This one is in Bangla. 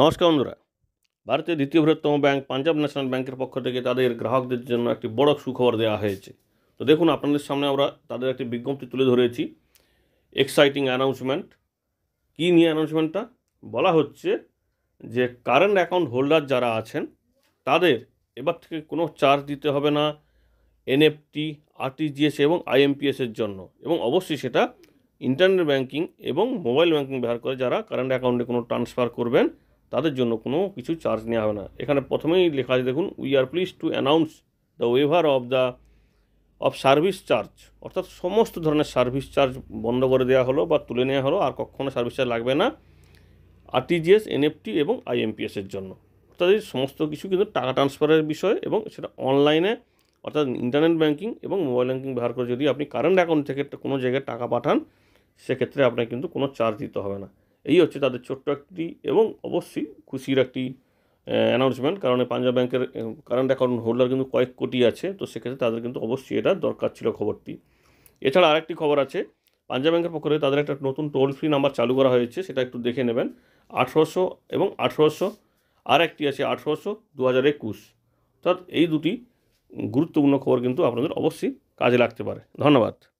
নমস্কার বন্ধুরা ভারতের দ্বিতীয় বৃহত্তম ব্যাংক পাঞ্জাব ন্যাশনাল ব্যাংকের পক্ষ থেকে তাদের গ্রাহকদের জন্য একটি বড় সুখবর দেওয়া হয়েছে তো দেখুন আপনাদের সামনে আমরা তাদের একটি বিজ্ঞপ্তি তুলে ধরেছি এক্সাইটিং অ্যানাউন্সমেন্ট কী নিয়ে অ্যানাউন্সমেন্টটা বলা হচ্ছে যে কারেন্ট অ্যাকাউন্ট হোল্ডার যারা আছেন তাদের এবার থেকে কোনো চার্জ দিতে হবে না এনএফটি আরটিজিএস এবং আইএমপিএসের জন্য এবং অবশ্যই সেটা ইন্টারনেট ব্যাংকিং এবং মোবাইল ব্যাংকিং ব্যবহার করে যারা কারেন্ট অ্যাকাউন্টে কোনো ট্রান্সফার করবেন তাদের জন্য কোনো কিছু চার্জ নেওয়া হবে না এখানে প্রথমেই লেখা আছে দেখুন we are pleased to announce the waiver of the of service charge অর্থাৎ সমস্ত ধরনের সার্ভিস চার্জ বন্ধ করে দেওয়া হলো বা তুলে নেওয়া হলো আর কখনো সার্ভিস চার্জ লাগবে না আরটিজিএস এনএফটি এবং আইএমপিএসের জন্য অর্থাৎ এই সমস্ত কিছু কিন্তু টাকা ট্রান্সফারের বিষয় এবং সেটা অনলাইনে অর্থাৎ ইন্টারনেট ব্যাঙ্কিং এবং মোবাইল ব্যাঙ্কিং ব্যবহার করে যদি আপনি কারেন্ট অ্যাকাউন্ট থেকে কোনো জায়গায় টাকা পাঠান সেক্ষেত্রে আপনাকে কিন্তু কোনো চার্জ দিতে হবে না এই হচ্ছে তাদের ছোট্ট একটি এবং অবশ্যই খুশির একটি অ্যানাউন্সমেন্ট কারণ পাঞ্জাব ব্যাংকের কারেন্ট অ্যাকাউন্ট হোল্ডার কিন্তু কয়েক কোটি আছে তো সেক্ষেত্রে তাদের কিন্তু অবশ্যই এটা দরকার ছিল খবরটি এছাড়া আরেকটি খবর আছে পাঞ্জাব ব্যাংকের পক্ষ থেকে তাদের একটা নতুন টোল ফ্রি নাম্বার চালু করা হয়েছে সেটা একটু দেখে নেবেন আঠেরোশো এবং আঠেরোশো আর একটি আছে আঠেরোশো দু হাজার একুশ অর্থাৎ এই দুটি গুরুত্বপূর্ণ খবর কিন্তু আপনাদের অবশ্যই কাজে লাগতে পারে ধন্যবাদ